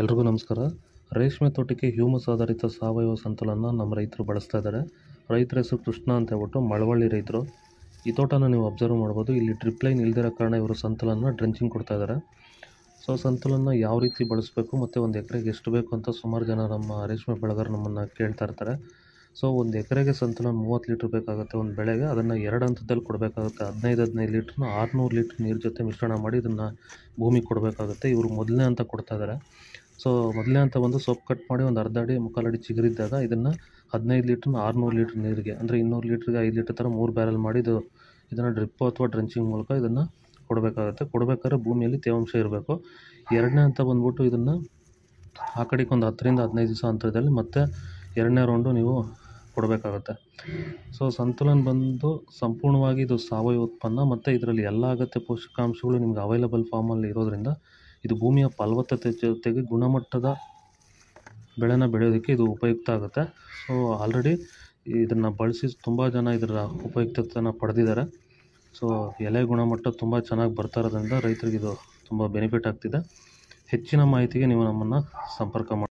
ಎಲ್ರಿಗೂ ನಮಸ್ಕಾರ ರೇಷ್ಮೆ ತೋಟಕ್ಕೆ ಹ್ಯೂಮಸ್ ಆಧಾರಿತ ಸಾವಯವ ಸಂತಲನ್ನು ನಮ್ಮ ರೈತರು ಬಳಸ್ತಾ ಇದ್ದಾರೆ ರೈತರ ಹೆಸರು ಕೃಷ್ಣ ಅಂತ ಹೇಳ್ಬಿಟ್ಟು ಮಳವಳ್ಳಿ ರೈತರು ಈ ತೋಟನ ನೀವು ಅಬ್ಸರ್ವ್ ಮಾಡ್ಬೋದು ಇಲ್ಲಿ ಡ್ರಿಪ್ ಲೈನ್ ಇಲ್ದಿರೋ ಕಾರಣ ಇವರು ಸಂತಲನ್ನು ಡ್ರೆಂಚಿಂಗ್ ಕೊಡ್ತಾ ಇದ್ದಾರೆ ಸೊ ಸಂತಲನ್ನು ಯಾವ ರೀತಿ ಬಳಸಬೇಕು ಮತ್ತು ಒಂದು ಎಕರೆಗೆ ಎಷ್ಟು ಬೇಕು ಅಂತ ಸುಮಾರು ಜನ ನಮ್ಮ ರೇಷ್ಮೆ ಬೆಳೆಗಾರರು ನಮ್ಮನ್ನು ಕೇಳ್ತಾ ಇರ್ತಾರೆ ಸೊ ಒಂದು ಎಕರೆಗೆ ಸಂತಲ ಮೂವತ್ತು ಲೀಟ್ರ್ ಬೇಕಾಗುತ್ತೆ ಒಂದು ಬೆಳೆಗೆ ಅದನ್ನು ಎರಡು ಹಂತದಲ್ಲಿ ಕೊಡಬೇಕಾಗುತ್ತೆ ಹದಿನೈದು ಹದಿನೈದು ಲೀಟ್ರನ್ನ ಆರುನೂರು ಲೀಟ್ರ್ ನೀರು ಜೊತೆ ಮಿಶ್ರಣ ಮಾಡಿ ಇದನ್ನು ಭೂಮಿಗೆ ಕೊಡಬೇಕಾಗುತ್ತೆ ಇವರು ಮೊದಲನೇ ಹಂತ ಕೊಡ್ತಾಯಿದ್ದಾರೆ ಸೊ ಮೊದಲನೇ ಅಂತ ಬಂದು ಸೊಪ್ಪು ಕಟ್ ಮಾಡಿ ಒಂದು ಅರ್ಧ ಅಡಿ ಮುಕ್ಕಾಲು ಅಡಿ ಚಿಗುರಿದ್ದಾಗ ಇದನ್ನು ಹದಿನೈದು ಲೀಟ್ರನ್ನ ಆರುನೂರು ಲೀಟ್ರ್ ನೀರಿಗೆ ಅಂದರೆ ಇನ್ನೂರು ಲೀಟ್ರಿಗೆ ಐದು ಲೀಟ್ರ್ ಥರ ಮೂರು ಬ್ಯಾರಲ್ ಮಾಡಿ ಇದು ಇದನ್ನು ಡ್ರಿಪ್ಪು ಅಥವಾ ಡ್ರೆಂಚಿಂಗ್ ಮೂಲಕ ಇದನ್ನು ಕೊಡಬೇಕಾಗುತ್ತೆ ಕೊಡಬೇಕಾದ್ರೆ ಭೂಮಿಯಲ್ಲಿ ತೇವಾಂಶ ಇರಬೇಕು ಎರಡನೇ ಹಂತ ಬಂದ್ಬಿಟ್ಟು ಇದನ್ನು ಆ ಕಡೆಗೆ ಒಂದು ಹತ್ತರಿಂದ ಹದಿನೈದು ದಿವಸ ಅಂತರದಲ್ಲಿ ಮತ್ತೆ ಎರಡನೇ ರೌಂಡು ನೀವು ಕೊಡಬೇಕಾಗತ್ತೆ ಸೊ ಸಂತುಲನ ಬಂದು ಸಂಪೂರ್ಣವಾಗಿ ಇದು ಸಾವಯವ ಉತ್ಪನ್ನ ಮತ್ತು ಇದರಲ್ಲಿ ಎಲ್ಲ ಅಗತ್ಯ ಪೋಷಕಾಂಶಗಳು ನಿಮ್ಗೆ ಅವೈಲಬಲ್ ಫಾರ್ಮಲ್ಲಿ ಇರೋದರಿಂದ ಇದು ಭೂಮಿಯ ಫಲವತ್ತತೆ ಜೊತೆಗೆ ಗುಣಮಟ್ಟದ ಬೆಳೆನ ಬೆಳೆಯೋದಕ್ಕೆ ಇದು ಉಪಯುಕ್ತ ಆಗುತ್ತೆ ಸೊ ಆಲ್ರೆಡಿ ಇದನ್ನು ಬಳಸಿ ತುಂಬ ಜನ ಇದರ ಉಪಯುಕ್ತತೆಯನ್ನು ಪಡೆದಿದ್ದಾರೆ ಸೊ ಎಲೆ ಗುಣಮಟ್ಟ ತುಂಬ ಚೆನ್ನಾಗಿ ಬರ್ತಾ ಇರೋದ್ರಿಂದ ರೈತರಿಗೆ ಇದು ತುಂಬ ಬೆನಿಫಿಟ್ ಆಗ್ತಿದೆ ಹೆಚ್ಚಿನ ಮಾಹಿತಿಗೆ ನೀವು ನಮ್ಮನ್ನು ಸಂಪರ್ಕ ಮಾಡಿ